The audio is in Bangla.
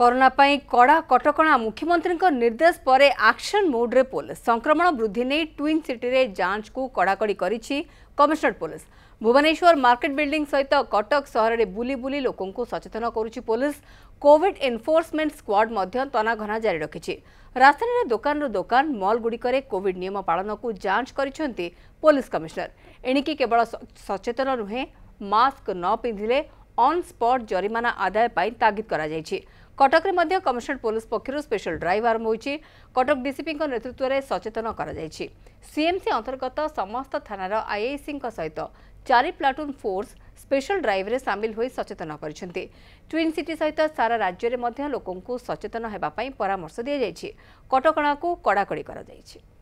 করোনা কড়া কটকা মুখ্যমন্ত্রী নির্দেশ পরে আকশন মোড্রে পুলিশ সংক্রমণ বৃদ্ধি নিয়ে টুইন সিটিরে যাঞ্চু কড়াকড়ি করেছে commissioner police Bhubaneswar market building সহিত কটক সহরের বুলি বুলি লোক সচেতন করুছি পুলিশ কোভিড এনফোর্সমেন্ট স্কোয়াড মধ্য তনাঘনা জারি রাখি রাজধানীর দোকানর দোকান মলগুড়িকরে কোভিড নিয়ম পাাড়নকু যাঞ্চ করেছেন পুলিশ কমিশনার এণিকি কেবল সচেতন নুহে মাস্ক ন পিঁধিলে ଅନ୍ ସ୍ପଟ୍ ଜରିମାନା ଆଦାୟ ପାଇଁ ତାଗିଦ କରାଯାଇଛି କଟକରେ ମଧ୍ୟ କମିଶନର ପୋଲିସ ପକ୍ଷରୁ ସ୍ପେଶାଲ ଡ୍ରାଇଭ୍ ଆରମ୍ଭ ହୋଇଛି କଟକ ଡିସିପିଙ୍କ ନେତୃତ୍ୱରେ ସଚେତନ କରାଯାଇଛି ସିଏମ୍ସି ଅନ୍ତର୍ଗତ ସମସ୍ତ ଥାନାର ଆଇଆଇସିଙ୍କ ସହିତ ଚାରି ପ୍ଲାଟୁନ୍ ଫୋର୍ସ ସ୍ପେଶାଲ ଡ୍ରାଇଭ୍ରେ ସାମିଲ ହୋଇ ସଚେତନ କରିଛନ୍ତି ଟ୍ୱିନ୍ ସିଟି ସହିତ ସାରା ରାଜ୍ୟରେ ମଧ୍ୟ ଲୋକଙ୍କୁ ସଚେତନ ହେବା ପାଇଁ ପରାମର୍ଶ ଦିଆଯାଇଛି କଟକଣାକୁ କଡ଼ାକଡ଼ି କରାଯାଇଛି